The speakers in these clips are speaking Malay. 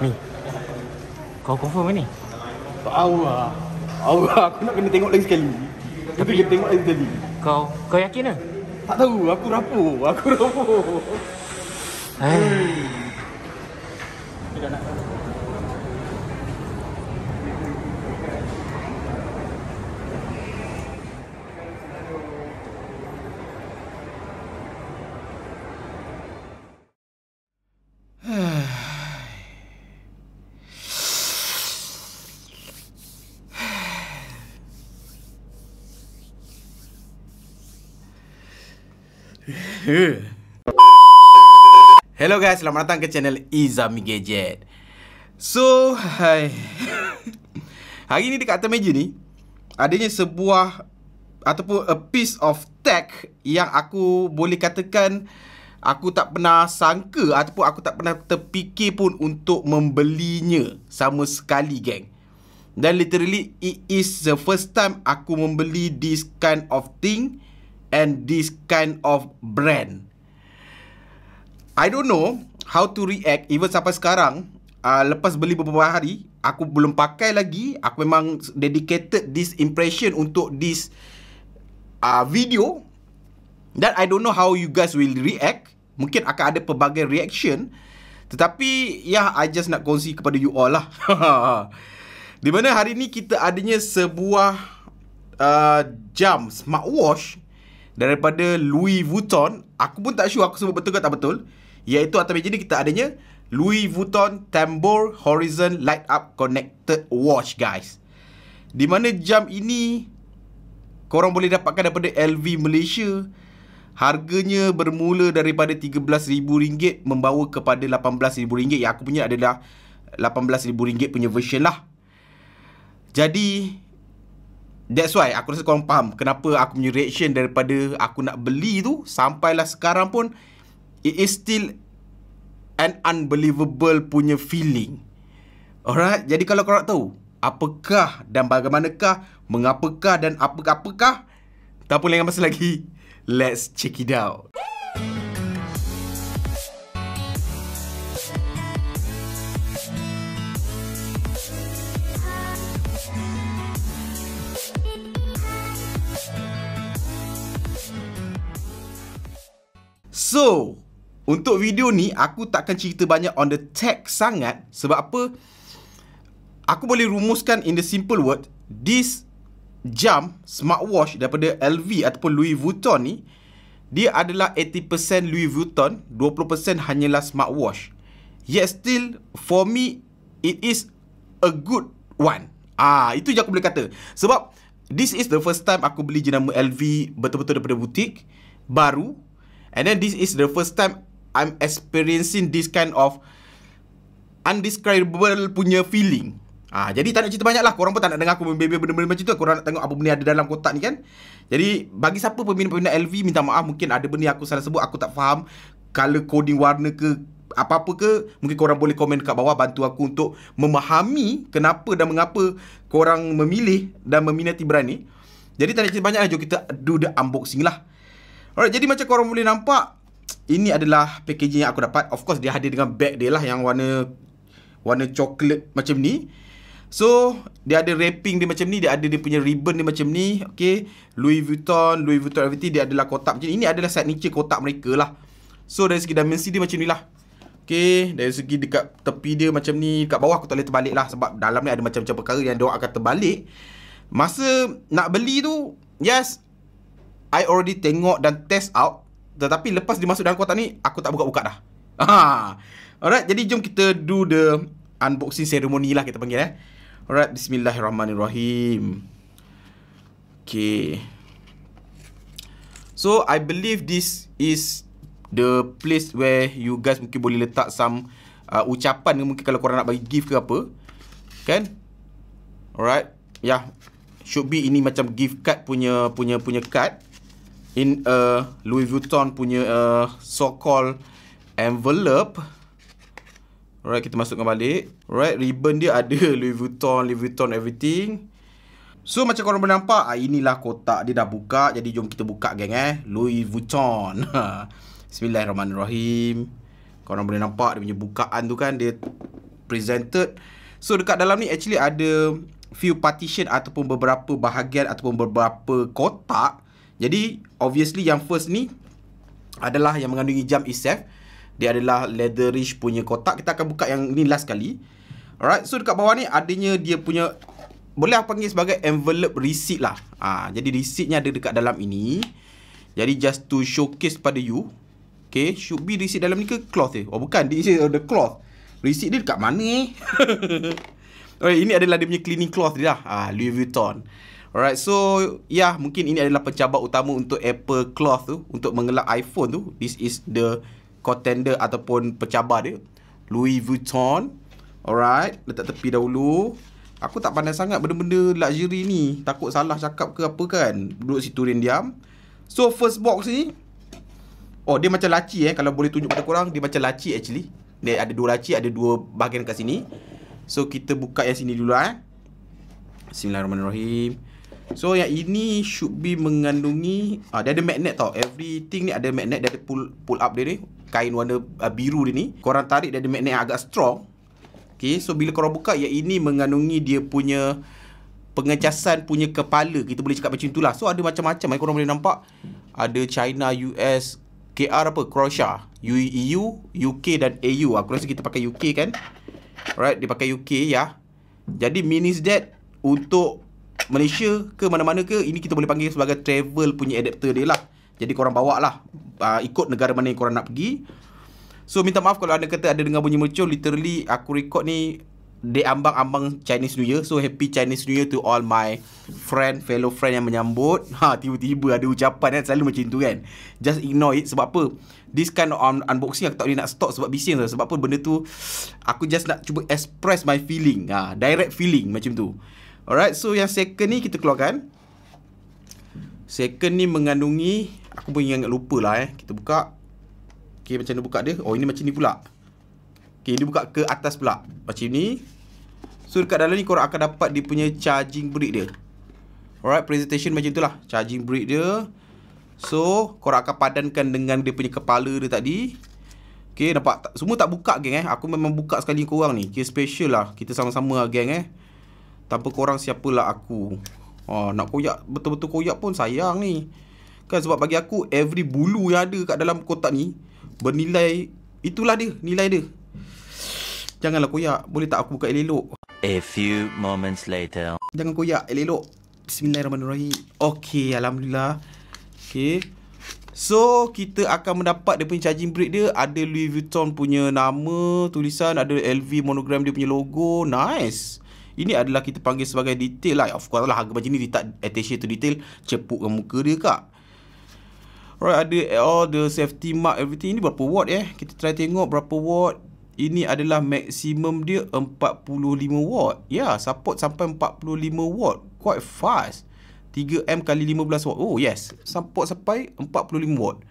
Ni Kau confirm ke kan ni? Allah Allah aku nak kena tengok lagi sekali Tapi kena tengok lagi sekali Kau Kau yakin ke? Tak tahu aku rapuh Aku rapuh eh. Hei Hello guys, selamat datang ke channel Izami Gadget. So, hai. Hari ni dekat atas meja ni adanya sebuah ataupun a piece of tech yang aku boleh katakan aku tak pernah sangka ataupun aku tak pernah terfikir pun untuk membelinya sama sekali gang. Dan literally it is the first time aku membeli this kind of thing and this kind of brand. I don't know how to react even sampai sekarang. Uh, lepas beli beberapa hari, aku belum pakai lagi. Aku memang dedicated this impression untuk this uh, video. That I don't know how you guys will react. Mungkin akan ada pelbagai reaction. Tetapi, yeah, I just nak kongsi kepada you all lah. Di mana hari ni kita adanya sebuah uh, jam smartwatch daripada Louis Vuitton. Aku pun tak sure aku sebut betul ke tak betul. Iaitu atas meja ni kita adanya Louis Vuitton Tambour Horizon Light Up Connected Watch guys. Di mana jam ini korang boleh dapatkan daripada LV Malaysia. Harganya bermula daripada RM13,000 membawa kepada RM18,000 yang aku punya adalah RM18,000 punya version lah. Jadi That's why aku rasa korang faham kenapa aku punya reaction daripada aku nak beli tu sampailah sekarang pun it is still an unbelievable punya feeling. Alright, jadi kalau korang tahu apakah dan bagaimanakah, mengapakah dan apa apakah tak apa lain masa lagi. Let's check it out. So, untuk video ni aku takkan cerita banyak on the tech sangat sebab apa? Aku boleh rumuskan in the simple word, this jam smartwatch daripada LV ataupun Louis Vuitton ni dia adalah 80% Louis Vuitton, 20% hanyalah smartwatch. Yet still for me it is a good one. Ah, itu je aku boleh kata. Sebab this is the first time aku beli jenama LV betul-betul daripada butik baru And then this is the first time I'm experiencing this kind of undescribable punya feeling. Ah, ha, jadi tak nak cerita banyak lah. Korang pun tak nak dengar aku membebe benda-benda macam tu. Korang nak tengok apa benda ada dalam kotak ni kan. Jadi, bagi siapa peminat-peminat LV, minta maaf. Mungkin ada benda aku salah sebut. Aku tak faham color coding warna ke apa-apa ke. Mungkin korang boleh komen kat bawah. Bantu aku untuk memahami kenapa dan mengapa korang memilih dan meminati brand ni. Jadi, tak nak cerita banyak lah. Jom kita do the unboxing lah. Alright, jadi macam korang boleh nampak Ini adalah packaging yang aku dapat Of course, dia hadir dengan bag dia lah Yang warna Warna coklat macam ni So, dia ada wrapping dia macam ni Dia ada dia punya ribbon dia macam ni Okay Louis Vuitton Louis Vuitton everything Dia adalah kotak macam ni Ini adalah signature kotak mereka lah So, dari segi dimensi dia macam ni lah Okay Dari segi dekat tepi dia macam ni Dekat bawah aku tak boleh terbalik lah Sebab dalam ni ada macam-macam perkara Yang dia akan terbalik Masa nak beli tu Yes I already tengok dan test out Tetapi lepas dimasuk dalam kotak ni Aku tak buka-buka dah Aha. Alright, jadi jom kita do the Unboxing ceremony lah kita panggil eh Alright, bismillahirrahmanirrahim Okay So, I believe this is The place where you guys mungkin boleh letak some uh, Ucapan ke mungkin kalau korang nak bagi gift ke apa Kan? Alright Yeah Should be ini macam gift card punya punya punya card in a uh, Louis Vuitton punya uh, so-called envelope. Right, kita masukkan balik. Right, ribbon dia ada Louis Vuitton, Louis Vuitton everything. So, macam korang boleh nampak, ah, inilah kotak dia dah buka. Jadi, jom kita buka geng eh. Louis Vuitton. Bismillahirrahmanirrahim. Korang boleh nampak dia punya bukaan tu kan. Dia presented. So, dekat dalam ni actually ada few partition ataupun beberapa bahagian ataupun beberapa kotak. Jadi obviously yang first ni adalah yang mengandungi jam isef. Dia adalah leatherish punya kotak. Kita akan buka yang ni last kali. Alright, so dekat bawah ni adanya dia punya boleh aku panggil sebagai envelope receipt lah. Ha, jadi receiptnya ada dekat dalam ini. Jadi just to showcase pada you. Okay, should be receipt dalam ni ke cloth eh? Oh bukan, this is the cloth. Receipt dia dekat mana eh? Alright, ini adalah dia punya cleaning cloth dia lah. Ha, Louis Vuitton. Alright, so ya yeah, mungkin ini adalah pencabar utama untuk Apple Cloth tu untuk mengelak iPhone tu. This is the contender ataupun pencabar dia. Louis Vuitton. Alright, letak tepi dahulu. Aku tak pandai sangat benda-benda luxury ni. Takut salah cakap ke apa kan. Duduk situ rin diam. So first box ni Oh dia macam laci eh Kalau boleh tunjuk pada korang Dia macam laci actually Dia ada dua laci Ada dua bahagian kat sini So kita buka yang sini dulu eh Bismillahirrahmanirrahim So yang ini should be mengandungi ah, Dia ada magnet tau Everything ni ada magnet Dia ada pull, pull up dia ni Kain warna uh, biru dia ni Korang tarik dia ada magnet yang agak strong Okay so bila korang buka Yang ini mengandungi dia punya Pengecasan punya kepala Kita boleh cakap macam tu lah. So ada macam-macam Korang boleh nampak Ada China, US, KR apa Croatia, EU, UK dan AU Aku rasa kita pakai UK kan Alright dia pakai UK ya Jadi minis that Untuk Malaysia ke mana-mana ke ini kita boleh panggil sebagai travel punya adapter dia lah jadi korang bawa lah uh, ikut negara mana yang korang nak pergi so minta maaf kalau anda kata ada dengar bunyi mercur literally aku record ni di ambang-ambang Chinese New Year so happy Chinese New Year to all my friend fellow friend yang menyambut ha tiba-tiba ada ucapan kan selalu macam tu kan just ignore it sebab apa this kind of unboxing aku tak boleh nak stop sebab bising sebab apa benda tu aku just nak cuba express my feeling ha direct feeling macam tu Alright, so yang second ni kita keluarkan. Second ni mengandungi, aku pun ingat lupa lah eh. Kita buka. Okay, macam ni buka dia? Oh, ini macam ni pula. Okay, dia buka ke atas pula. Macam ni. So, dekat dalam ni korang akan dapat dia punya charging brick dia. Alright, presentation macam tu lah. Charging brick dia. So, korang akan padankan dengan dia punya kepala dia tadi. Okay, nampak? Semua tak buka, geng eh. Aku memang buka sekali korang ni. Okay, special lah. Kita sama-sama lah, geng eh. Tanpa korang siapalah aku oh, Nak koyak Betul-betul koyak pun sayang ni Kan sebab bagi aku Every bulu yang ada kat dalam kotak ni Bernilai Itulah dia Nilai dia Janganlah koyak Boleh tak aku buka elok A few moments later Jangan koyak elok Bismillahirrahmanirrahim Okay Alhamdulillah Okay So kita akan mendapat dia punya charging brick dia Ada Louis Vuitton punya nama Tulisan ada LV monogram dia punya logo Nice ini adalah kita panggil sebagai detail lah. Of course lah harga macam ni dia tak attach to detail. Cepuk ke muka dia kak. Alright, ada all the safety mark everything. Ini berapa watt eh? Kita try tengok berapa watt. Ini adalah maksimum dia 45 watt. Ya, yeah, support sampai 45 watt. Quite fast. 3M kali 15 watt. Oh, yes. Support sampai 45 watt.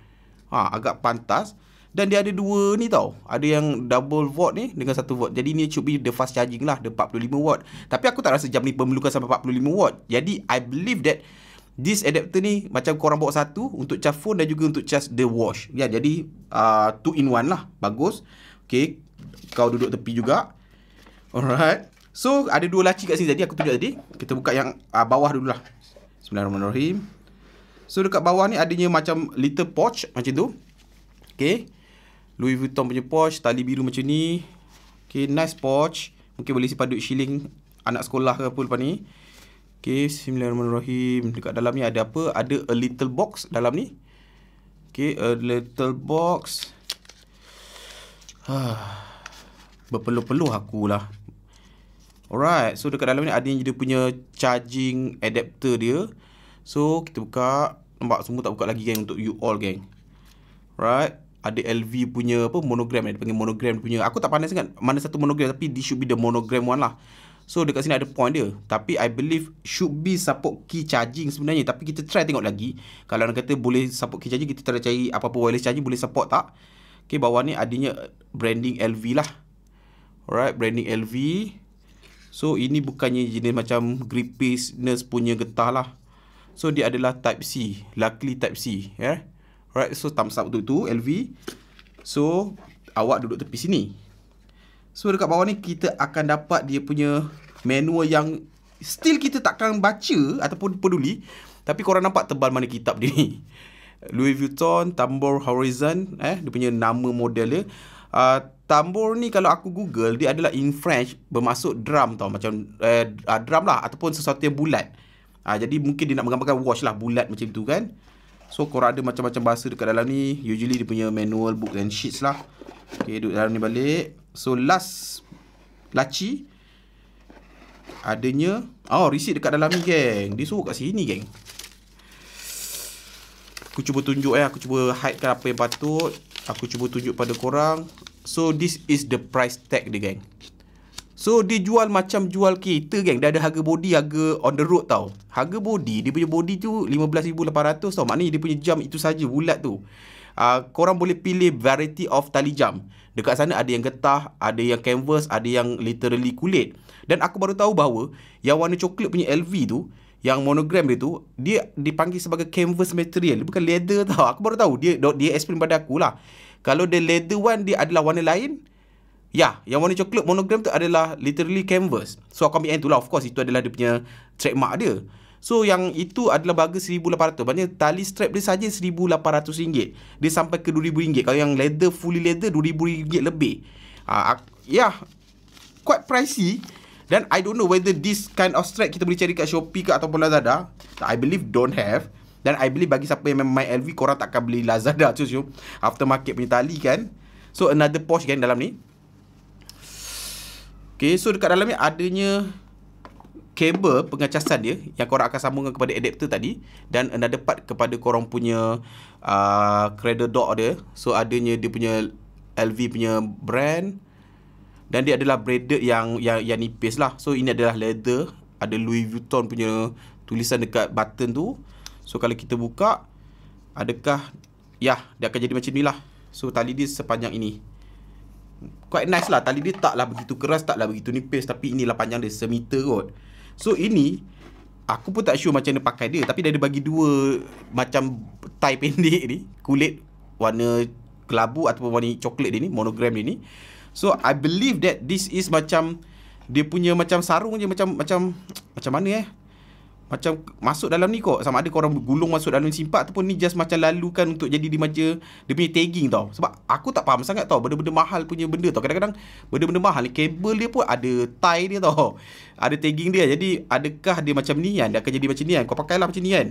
Ha, agak pantas. Dan dia ada dua ni tau. Ada yang double volt ni dengan satu volt. Jadi ni should be the fast charging lah. The 45 watt. Tapi aku tak rasa jam ni memerlukan sampai 45 watt. Jadi I believe that this adapter ni macam korang bawa satu untuk charge phone dan juga untuk charge the watch. Ya, jadi uh, two in one lah. Bagus. Okay. Kau duduk tepi juga. Alright. So, ada dua laci kat sini tadi. Aku tunjuk tadi. Kita buka yang uh, bawah dulu lah. Bismillahirrahmanirrahim. So, dekat bawah ni adanya macam little pouch macam tu. Okay. Louis Vuitton punya pouch Tali biru macam ni Okay nice pouch Mungkin boleh simpan duit shilling Anak sekolah ke apa lepas ni Okay Bismillahirrahmanirrahim Dekat dalam ni ada apa Ada a little box dalam ni Okay a little box Berpeluh-peluh akulah Alright So dekat dalam ni ada yang dia punya Charging adapter dia So kita buka Nampak semua tak buka lagi gang Untuk you all gang, Alright ada LV punya apa monogram eh. dia panggil monogram dia punya aku tak pandai sangat mana satu monogram tapi this should be the monogram one lah so dekat sini ada point dia tapi I believe should be support key charging sebenarnya tapi kita try tengok lagi kalau nak kata boleh support key charging kita try cari apa-apa wireless charging boleh support tak ok bawah ni adanya branding LV lah alright branding LV so ini bukannya jenis macam grippiness punya getah lah so dia adalah type C luckily type C ya yeah? Alright, so thumbs up tu tu, LV. So, awak duduk tepi sini. So, dekat bawah ni, kita akan dapat dia punya manual yang still kita takkan baca ataupun peduli. Tapi korang nampak tebal mana kitab dia ni. Louis Vuitton, Tambor Horizon. eh Dia punya nama model dia. Uh, tambor ni kalau aku google, dia adalah in French bermaksud drum tau. Macam eh, ah, drum lah ataupun sesuatu yang bulat. Uh, jadi mungkin dia nak menggambarkan watch lah bulat macam tu kan. So korang ada macam-macam bahasa dekat dalam ni Usually dia punya manual, book and sheets lah Okay, duduk dalam ni balik So last Laci Adanya Oh, receipt dekat dalam ni geng Dia suruh kat sini geng Aku cuba tunjuk eh Aku cuba hidekan apa yang patut Aku cuba tunjuk pada korang So this is the price tag dia geng So dia jual macam jual kereta geng. Dia ada harga body, harga on the road tau. Harga body, dia punya body tu 15,800 tau. Maknanya dia punya jam itu saja bulat tu. Uh, korang boleh pilih variety of tali jam. Dekat sana ada yang getah, ada yang canvas, ada yang literally kulit. Dan aku baru tahu bahawa yang warna coklat punya LV tu, yang monogram dia tu, dia dipanggil sebagai canvas material. Bukan leather tau. Aku baru tahu. Dia dia explain pada aku lah. Kalau the leather one, dia adalah warna lain. Ya, yeah, yang warna coklat monogram tu adalah literally canvas. So, aku ambil yang itulah. Of course, itu adalah dia punya trademark dia. So, yang itu adalah baga RM1,800. Maksudnya, tali strap dia saja RM1,800. Dia sampai ke RM2,000. Kalau yang leather, fully leather, RM2,000 lebih. Uh, ya, yeah, quite pricey. Dan I don't know whether this kind of strap kita boleh cari kat Shopee ke ataupun Lazada. I believe don't have. Dan I believe bagi siapa yang main LV, korang takkan beli Lazada. Cus, cus. Aftermarket punya tali kan. So, another Porsche kan dalam ni. Okay, so dekat dalam ni adanya kabel pengecasan dia yang korang akan sambungkan kepada adapter tadi dan another part kepada korang punya uh, cradle dock dia. So, adanya dia punya LV punya brand dan dia adalah braided yang yang, yang nipis lah. So, ini adalah leather. Ada Louis Vuitton punya tulisan dekat button tu. So, kalau kita buka, adakah ya, dia akan jadi macam ni lah. So, tali dia sepanjang ini quite nice lah tali dia taklah begitu keras taklah begitu nipis tapi inilah panjang dia semeter kot so ini aku pun tak sure macam mana pakai dia tapi dia ada bagi dua macam tie pendek ni kulit warna kelabu ataupun warna coklat dia ni monogram dia ni so i believe that this is macam dia punya macam sarung je macam macam macam mana eh macam masuk dalam ni kok sama ada korang gulung masuk dalam simpak ataupun ni just macam lalukan untuk jadi di dia punya tagging tau sebab aku tak faham sangat tau benda-benda mahal punya benda tau kadang-kadang benda-benda mahal ni kabel dia pun ada tie dia tau ada tagging dia jadi adakah dia macam ni kan dia akan jadi macam ni kan kau pakailah macam ni kan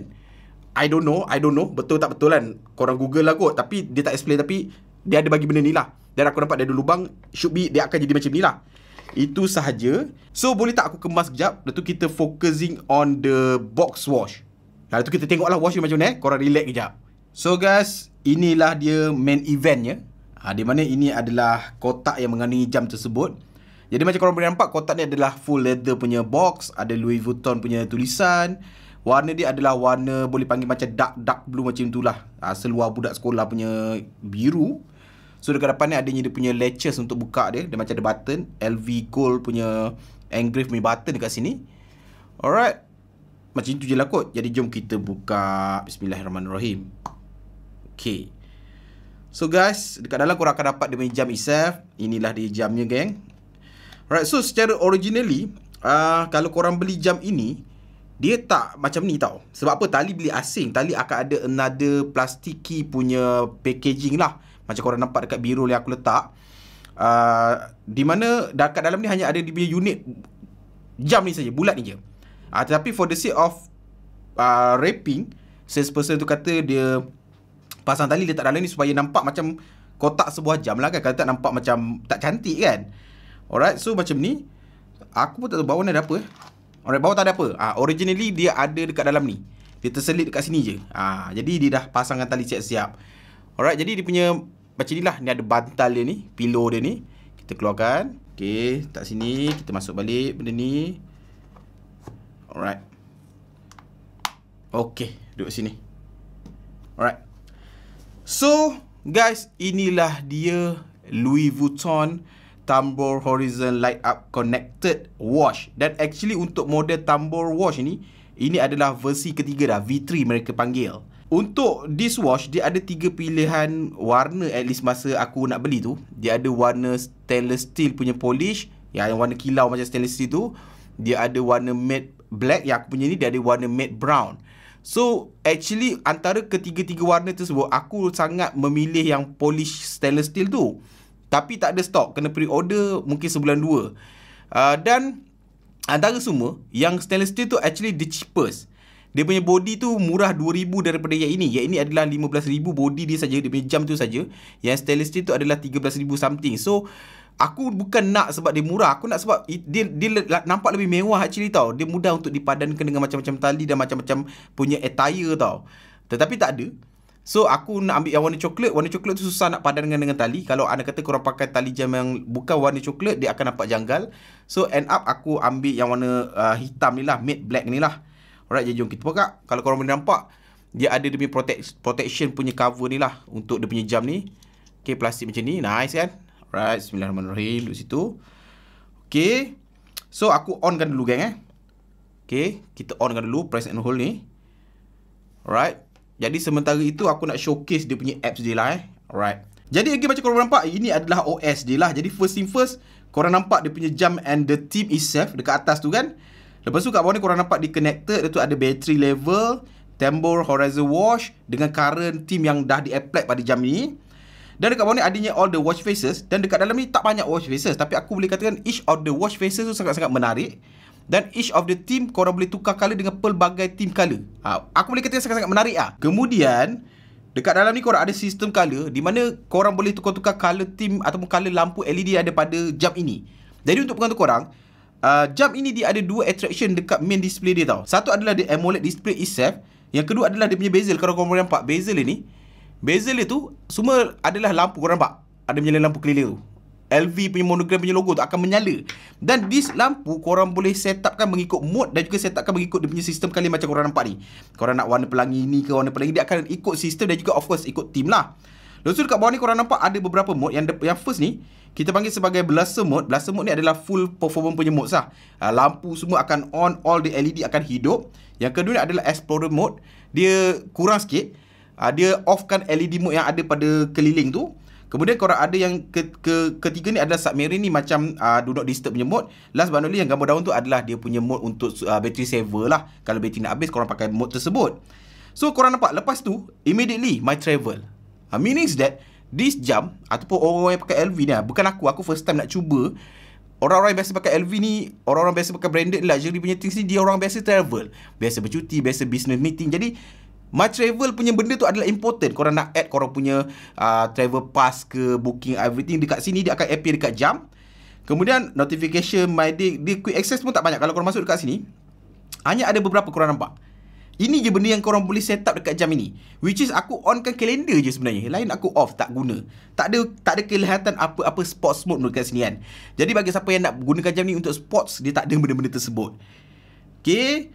I don't know I don't know betul tak betul kan korang google lah kot tapi dia tak explain tapi dia ada bagi benda ni lah dan aku nampak dia ada lubang should be dia akan jadi macam ni lah itu sahaja. So boleh tak aku kemas sekejap? Lepas tu kita focusing on the box wash. Lepas tu kita tengoklah wash dia macam mana. Eh. Korang relax kejap. So guys, inilah dia main eventnya. Ha, di mana ini adalah kotak yang mengandungi jam tersebut. Jadi macam korang boleh nampak, kotak ni adalah full leather punya box. Ada Louis Vuitton punya tulisan. Warna dia adalah warna boleh panggil macam dark dark blue macam itulah. Ha, seluar budak sekolah punya biru. So dekat depan ni adanya dia punya latches untuk buka dia. Dia macam ada button. LV Gold punya engrave punya button dekat sini. Alright. Macam tu je lah kot. Jadi jom kita buka. Bismillahirrahmanirrahim. Okay. So guys, dekat dalam korang akan dapat dia punya jam itself. Inilah dia jamnya Gang. Alright, so secara originally, uh, kalau korang beli jam ini, dia tak macam ni tau. Sebab apa? Tali beli asing. Tali akan ada another plastiki punya packaging lah. Macam korang nampak dekat biru yang aku letak uh, Di mana dekat dalam ni hanya ada di punya unit Jam ni saja, bulat ni je uh, Tetapi for the sake of uh, Raping Salesperson tu kata dia Pasang tali letak dalam ni supaya nampak macam Kotak sebuah jam lah kan Kalau tak nampak macam tak cantik kan Alright, so macam ni Aku pun tak tahu bawah ni ada apa eh. Alright, bawah tak ada apa uh, Originally dia ada dekat dalam ni Dia terselit dekat sini je uh, Jadi dia dah pasangkan tali siap-siap Alright, jadi dia punya macam inilah ni ada bantal dia ni pillow dia ni kita keluarkan okay tak sini kita masuk balik benda ni alright okay duduk sini alright so guys inilah dia Louis Vuitton Tambor Horizon Light Up Connected Watch dan actually untuk model Tambor Watch ni ini adalah versi ketiga dah V3 mereka panggil. Untuk dishwash dia ada tiga pilihan warna at least masa aku nak beli tu. Dia ada warna stainless steel punya polish yang warna kilau macam stainless steel tu. Dia ada warna matte black yang aku punya ni dia ada warna matte brown. So actually antara ketiga-tiga warna sebab aku sangat memilih yang polish stainless steel tu. Tapi tak ada stok kena pre-order mungkin sebulan dua. Uh, dan antara semua yang stainless steel tu actually the cheapest dia punya body tu murah 2000 daripada yang ini. Yang ini adalah 15000 body dia saja, dia punya jam tu saja. Yang stainless steel tu adalah 13000 something. So Aku bukan nak sebab dia murah, aku nak sebab dia dia nampak lebih mewah actually tau. Dia mudah untuk dipadankan dengan macam-macam tali dan macam-macam punya attire tau. Tetapi tak ada. So aku nak ambil yang warna coklat. Warna coklat tu susah nak padankan dengan tali. Kalau anda kata korang pakai tali jam yang bukan warna coklat, dia akan nampak janggal. So end up aku ambil yang warna uh, hitam ni lah, matte black ni lah. Alright, jadi jom kita buka. Kalau korang boleh nampak, dia ada demi protection punya cover ni lah untuk dia punya jam ni. Okay, plastik macam ni. Nice kan? Alright, bismillahirrahmanirrahim. Duduk situ. Okay. So, aku onkan dulu geng eh. Okay, kita onkan dulu press and hold ni. Alright. Jadi, sementara itu aku nak showcase dia punya apps dia lah eh. Alright. Jadi, again macam korang nampak, ini adalah OS dia lah. Jadi, first thing first, korang nampak dia punya jam and the tip itself dekat atas tu kan. Lepas tu kat bawah ni korang nampak di connector dia tu ada battery level, tambor, horizon wash dengan current team yang dah di apply pada jam ni. Dan dekat bawah ni adanya all the watch faces dan dekat dalam ni tak banyak watch faces tapi aku boleh katakan each of the watch faces tu sangat-sangat menarik. Dan each of the team korang boleh tukar color dengan pelbagai team color. Ha, aku boleh katakan sangat-sangat menarik ah. Kemudian Dekat dalam ni korang ada sistem color di mana korang boleh tukar-tukar color team ataupun color lampu LED ada pada jam ini. Jadi untuk pengantuk korang, Ah, jam ini dia ada dua attraction dekat main display dia tau. Satu adalah dia AMOLED display itself. Yang kedua adalah dia punya bezel. Kalau korang nampak bezel ni. Bezel dia tu semua adalah lampu. Korang nampak? Ada menyala lampu keliling tu. LV punya monogram punya logo tu akan menyala. Dan this lampu korang boleh set upkan mengikut mode dan juga set upkan mengikut dia punya sistem kali macam korang nampak ni. Korang nak warna pelangi ni ke warna pelangi. Dia akan ikut sistem dan juga of course ikut team lah. Lepas tu dekat bawah ni korang nampak ada beberapa mode yang yang first ni kita panggil sebagai blaster mode. Blaster mode ni adalah full performance punya mode sah. Uh, ah, lampu semua akan on, all the LED akan hidup. Yang kedua ni adalah explorer mode. Dia kurang sikit. Uh, dia offkan LED mode yang ada pada keliling tu. Kemudian korang ada yang ke, ke, ketiga ni adalah submarine ni macam uh, do not disturb punya mode. Last but not least yang gambar daun tu adalah dia punya mode untuk uh, battery saver lah. Kalau battery nak habis korang pakai mode tersebut. So korang nampak lepas tu immediately my travel uh, Meaning that This jam Ataupun orang-orang yang pakai LV ni lah Bukan aku Aku first time nak cuba Orang-orang yang biasa pakai LV ni Orang-orang biasa pakai branded lah. Jadi punya things ni Dia orang biasa travel Biasa bercuti Biasa business meeting Jadi My travel punya benda tu adalah important Korang nak add korang punya uh, Travel pass ke Booking everything Dekat sini dia akan appear dekat jam Kemudian notification my day, dia quick access pun tak banyak. Kalau korang masuk dekat sini, hanya ada beberapa korang nampak. Ini je benda yang korang boleh set up dekat jam ini. Which is aku on kan kalender je sebenarnya. Lain aku off, tak guna. Tak ada tak ada kelihatan apa-apa sports mode dekat sini kan. Jadi bagi siapa yang nak gunakan jam ni untuk sports, dia tak ada benda-benda tersebut. Okay.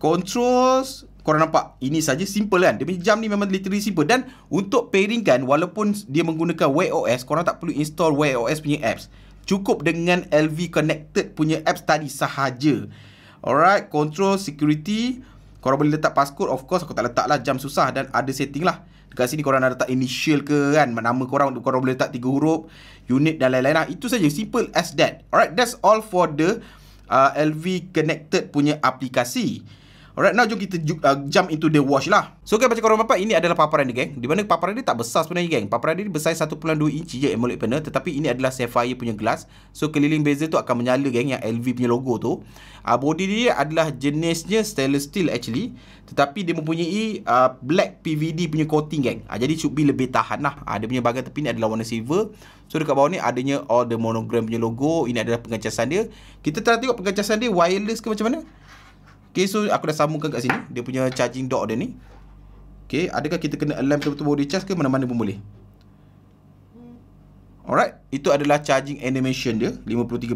Controls. Korang nampak, ini saja simple kan. Dia punya jam ni memang literally simple. Dan untuk pairing kan, walaupun dia menggunakan Wear OS, korang tak perlu install Wear OS punya apps. Cukup dengan LV Connected punya apps tadi sahaja. Alright, control, security. Korang boleh letak passcode Of course aku tak letak lah Jam susah dan ada setting lah Dekat sini korang nak letak initial ke kan Nama korang Korang boleh letak tiga huruf Unit dan lain-lain lah Itu saja simple as that Alright that's all for the uh, LV Connected punya aplikasi Alright, now jom kita uh, jump into the wash lah. So, guys, okay, macam korang bapak, ini adalah paparan dia, geng. Di mana paparan dia tak besar sebenarnya, geng. Paparan dia besar 1.2 inci je AMOLED panel. Tetapi ini adalah Sapphire punya glass. So, keliling bezel tu akan menyala, geng, yang LV punya logo tu. Uh, body dia adalah jenisnya stainless steel, actually. Tetapi dia mempunyai uh, black PVD punya coating, geng. Uh, jadi, should be lebih tahan lah. Uh, dia punya bahagian tepi ni adalah warna silver. So, dekat bawah ni adanya all the monogram punya logo. Ini adalah pengecasan dia. Kita tengah tengok pengecasan dia wireless ke macam mana? Okay, so aku dah sambungkan kat sini. Dia punya charging dock dia ni. Okay, adakah kita kena align betul-betul body charge ke mana-mana pun boleh. Alright, itu adalah charging animation dia. 53%.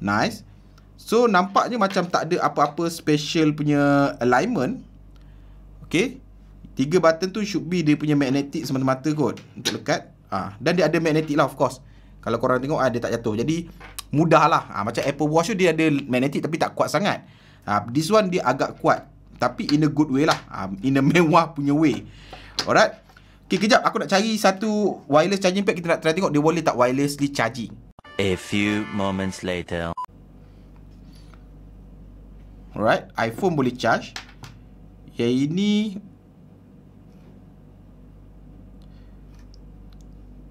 Nice. So, nampaknya macam tak ada apa-apa special punya alignment. Okay. Tiga button tu should be dia punya magnetic semata-mata kot. Untuk lekat. Ha. Dan dia ada magnetic lah, of course. Kalau korang tengok, ha, dia tak jatuh. Jadi, mudahlah. Ha, ah, macam Apple Watch tu, dia ada magnetic tapi tak kuat sangat. Uh, this one dia agak kuat. Tapi in a good way lah. Uh, in a mewah punya way. Alright. Okay, kejap. Aku nak cari satu wireless charging pack Kita nak try tengok dia boleh tak wirelessly charging. A few moments later. Alright. iPhone boleh charge. Ya ini...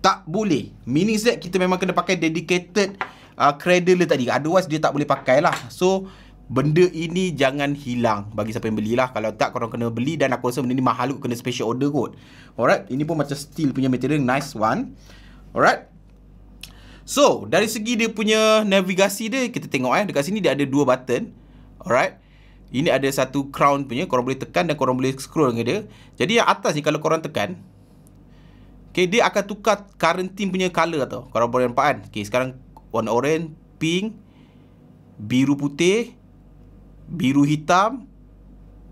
Tak boleh. Meaning that kita memang kena pakai dedicated uh, cradle tadi. Otherwise, dia tak boleh pakai lah. So, benda ini jangan hilang bagi siapa yang belilah kalau tak korang kena beli dan aku rasa benda ni mahal kena special order kot alright ini pun macam steel punya material nice one alright so dari segi dia punya navigasi dia kita tengok eh dekat sini dia ada dua button alright ini ada satu crown punya korang boleh tekan dan korang boleh scroll dengan dia jadi yang atas ni kalau korang tekan Okay, dia akan tukar current team punya colour tau. Kalau boleh nampak kan. Okay, sekarang warna orange, pink, biru putih, biru hitam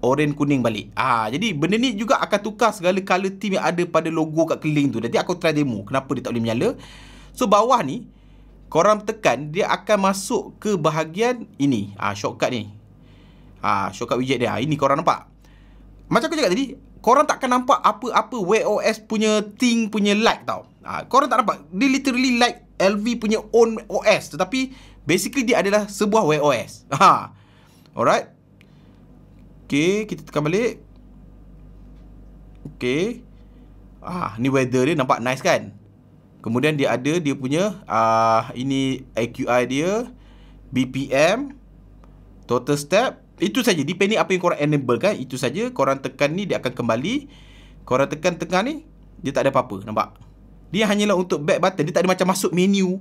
oren kuning balik. Ah, jadi benda ni juga akan tukar segala color theme yang ada pada logo kat keliling tu. Nanti aku try demo kenapa dia tak boleh menyala. So bawah ni korang tekan dia akan masuk ke bahagian ini. Ah shortcut ni. Ah shortcut widget dia. Ah, ini korang nampak. Macam aku cakap tadi, korang takkan nampak apa-apa WOS punya thing punya like tau. Ah korang tak nampak. Dia literally like LV punya own OS tetapi basically dia adalah sebuah WOS. Ha. Alright. Okay, kita tekan balik. Okay. Ah, ni weather dia nampak nice kan? Kemudian dia ada dia punya ah ini AQI dia, BPM, total step. Itu saja. Depending apa yang korang enable kan, itu saja. Korang tekan ni dia akan kembali. Korang tekan tengah ni, dia tak ada apa-apa. Nampak? Dia hanyalah untuk back button. Dia tak ada macam masuk menu.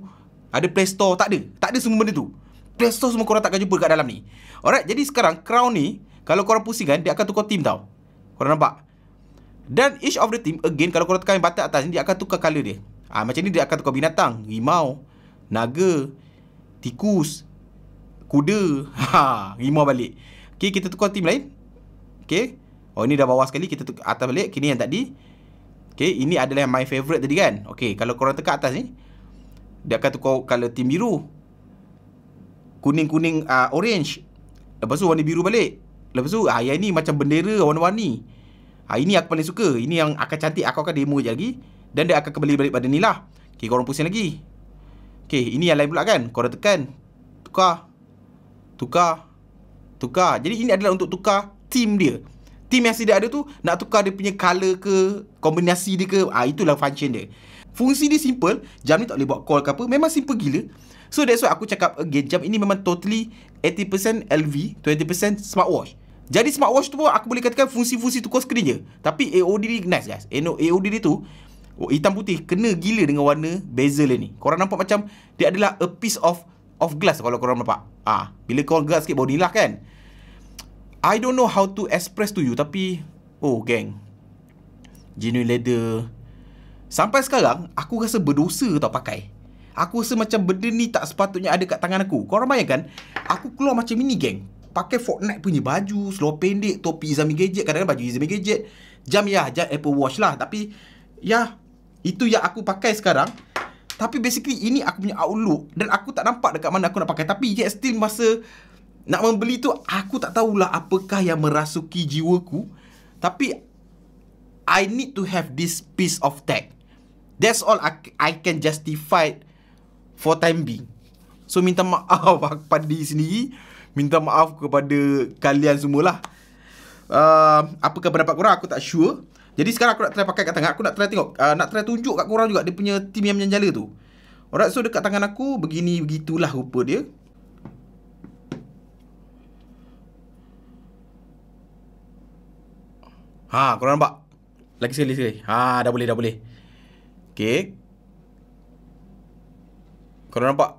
Ada Play Store. Tak ada. Tak ada semua benda tu. Presto semua korang takkan jumpa dekat dalam ni. Alright, jadi sekarang Crown ni, kalau korang pusing kan, dia akan tukar team tau. Korang nampak? Dan each of the team, again, kalau korang tekan button atas ni, dia akan tukar colour dia. Ah ha, macam ni dia akan tukar binatang. Rimau, naga, tikus, kuda. Ha, rimau balik. Okay, kita tukar team lain. Okey. Oh, ini dah bawah sekali. Kita tukar atas balik. Kini yang tadi. Okey. ini adalah yang my favourite tadi kan. Okay, kalau korang tekan atas ni, dia akan tukar colour team biru kuning-kuning uh, orange. Lepas tu warna biru balik. Lepas tu ah uh, yang ini macam bendera warna-warni. Ah uh, ini aku paling suka. Ini yang akan cantik. Aku akan demo je lagi dan dia akan kembali balik pada ni lah. Okey, korang pusing lagi. Okey, ini yang lain pula kan? Korang tekan. Tukar. Tukar. Tukar. Jadi ini adalah untuk tukar team dia. Team yang sedia ada tu nak tukar dia punya color ke kombinasi dia ke. Ah uh, itulah function dia. Fungsi dia simple. Jam ni tak boleh buat call ke apa. Memang simple gila. So that's why aku cakap again jam ini memang totally 80% LV, 20% smartwatch. Jadi smartwatch tu pun aku boleh katakan fungsi-fungsi tukar screen je. Tapi AOD ni nice guys. AOD dia tu oh, hitam putih kena gila dengan warna bezel ni. Korang nampak macam dia adalah a piece of of glass kalau korang nampak. Ah, ha, bila kau gelap sikit baru ni lah kan. I don't know how to express to you tapi oh gang. Genuine leather. Sampai sekarang aku rasa berdosa tau pakai. Aku rasa macam benda ni tak sepatutnya ada kat tangan aku. Korang bayangkan, aku keluar macam ini geng. Pakai Fortnite punya baju, seluar pendek, topi Izami Gadget. Kadang-kadang baju Izami Gadget. Jam ya, jam Apple Watch lah. Tapi, ya, itu yang aku pakai sekarang. Tapi basically, ini aku punya outlook. Dan aku tak nampak dekat mana aku nak pakai. Tapi yet still masa nak membeli tu, aku tak tahulah apakah yang merasuki jiwaku. Tapi, I need to have this piece of tech. That's all I, I can justify for time being. So minta maaf kepada diri sendiri, minta maaf kepada kalian semualah. Uh, apakah pendapat korang aku tak sure. Jadi sekarang aku nak try pakai kat tangan, aku nak try tengok uh, nak try tunjuk kat korang juga dia punya team yang menjanjala tu. Alright so dekat tangan aku begini begitulah rupa dia. Ha korang nampak? Lagi sekali sekali. Ha dah boleh dah boleh. Okay kalau nampak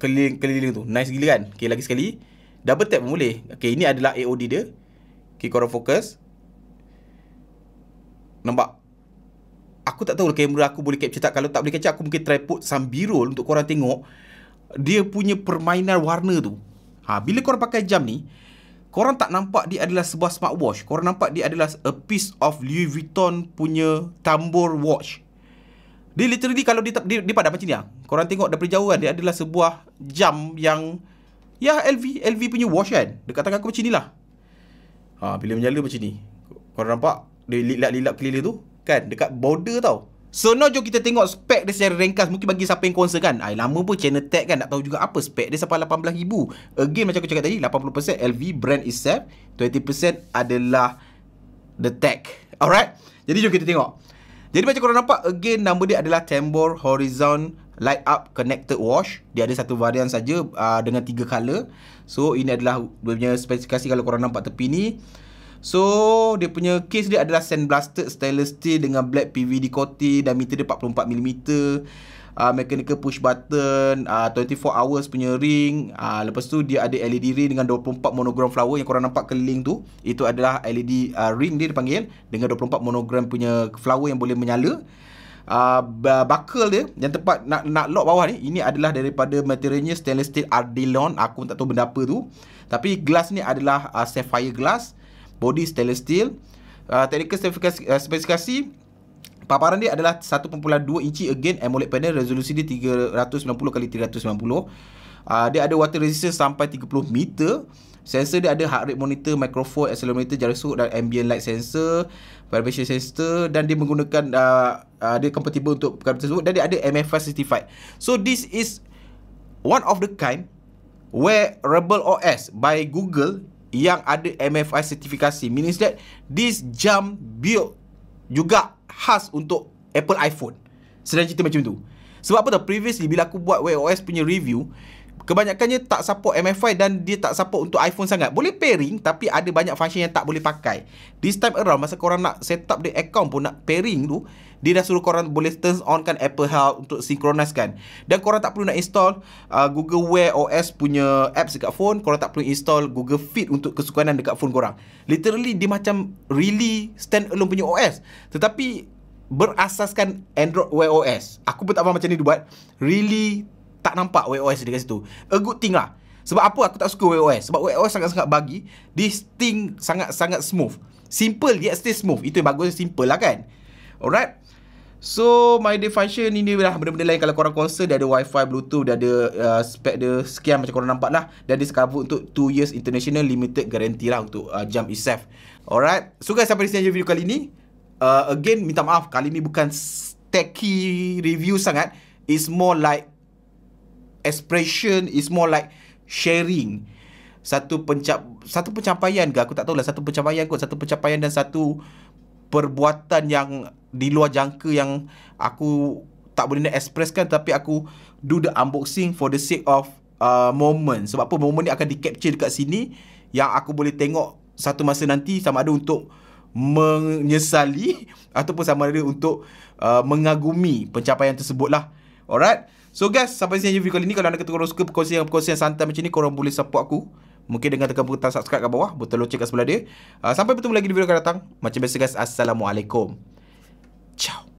keliling-keliling tu nice gila kan. Okey lagi sekali. Double tap pun boleh. Okay, ini adalah AOD dia. Okey korang fokus. Nampak Aku tak tahu lah kamera aku boleh capture tak. Kalau tak boleh capture, aku mungkin try tripod sambirul untuk korang tengok. Dia punya permainan warna tu. Ha, bila korang pakai jam ni, korang tak nampak dia adalah sebuah smartwatch. Korang nampak dia adalah a piece of Louis Vuitton punya tambor watch. Dia literally kalau dia, dia, dia padam macam ni lah. Korang tengok daripada jauh kan. Dia adalah sebuah jam yang... Ya LV. LV punya wash kan. Dekat tangan aku macam ni lah. Ha, bila menyala macam ni. Korang nampak? Dia lilap-lilap keliling tu. Kan? Dekat border tau. So now jom kita tengok spek dia secara ringkas. Mungkin bagi siapa yang concern kan. Ay, lama pun channel tag kan. Nak tahu juga apa spek dia sampai 18,000. Again macam aku cakap tadi. 80% LV brand itself. 20% adalah the tag. Alright? Jadi jom kita tengok. Jadi macam korang nampak, again nama dia adalah Tambor Horizon Light Up Connected Wash. Dia ada satu varian saja uh, dengan tiga color. So ini adalah dia punya spesifikasi kalau korang nampak tepi ni. So dia punya case dia adalah sandblasted stainless steel dengan black PVD coating dan meter dia 44mm uh, mechanical push button uh, ah, 24 hours punya ring uh, lepas tu dia ada LED ring dengan 24 monogram flower yang korang nampak keliling tu itu adalah LED uh, ring dia dipanggil dengan 24 monogram punya flower yang boleh menyala uh, buckle dia yang tempat nak nak lock bawah ni ini adalah daripada materialnya stainless steel Ardilon aku tak tahu benda apa tu tapi glass ni adalah uh, sapphire glass body stainless steel uh, technical spesifikasi, uh, spesifikasi paparan dia adalah 1.2 inci again AMOLED panel resolusi dia 390 kali 390 uh, ah, dia ada water resistance sampai 30 meter sensor dia ada heart rate monitor microphone accelerometer gyroscope dan ambient light sensor vibration sensor dan dia menggunakan uh, uh, dia compatible untuk perkara tersebut dan dia ada MFI certified so this is one of the kind where Rebel OS by Google yang ada MFI sertifikasi means that this jump build juga khas untuk Apple iPhone. Sedang cerita macam tu. Sebab apa tau, previously bila aku buat Wear OS punya review, Kebanyakannya tak support MFI dan dia tak support untuk iPhone sangat. Boleh pairing tapi ada banyak function yang tak boleh pakai. This time around masa korang nak set up the account pun nak pairing tu, dia dah suruh korang boleh turn on kan Apple Health untuk synchronize kan. Dan korang tak perlu nak install uh, Google Wear OS punya apps dekat phone, korang tak perlu install Google Fit untuk kesukanan dekat phone korang. Literally dia macam really stand alone punya OS. Tetapi berasaskan Android Wear OS. Aku pun tak faham macam ni dia buat. Really tak nampak WOS dekat situ A good thing lah Sebab apa aku tak suka WOS Sebab WOS sangat-sangat bagi, This thing sangat-sangat smooth Simple yet still smooth Itu yang bagus simple lah kan Alright So my day function ini lah benda-benda lain kalau korang concern dia ada wifi bluetooth dia ada uh, spek dia sekian macam korang nampak lah dia ada untuk 2 years international limited guarantee lah untuk uh, jump itself alright so guys sampai di sini aja video kali ni uh, again minta maaf kali ni bukan techy review sangat it's more like expression is more like sharing satu pencap satu pencapaian ke aku tak lah satu pencapaian kot satu pencapaian dan satu perbuatan yang di luar jangka yang aku tak boleh nak expresskan tapi aku do the unboxing for the sake of uh, moment sebab apa moment ni akan di capture dekat sini yang aku boleh tengok satu masa nanti sama ada untuk menyesali ataupun sama ada untuk uh, mengagumi pencapaian tersebut lah alright So guys, sampai sini je video kali ni. Kalau anda kata korang suka perkongsian-perkongsian santai macam ni, korang boleh support aku. Mungkin dengan tekan butang subscribe kat bawah, butang loceng kat sebelah dia. Uh, sampai bertemu lagi di video akan datang. Macam biasa guys, Assalamualaikum. Ciao.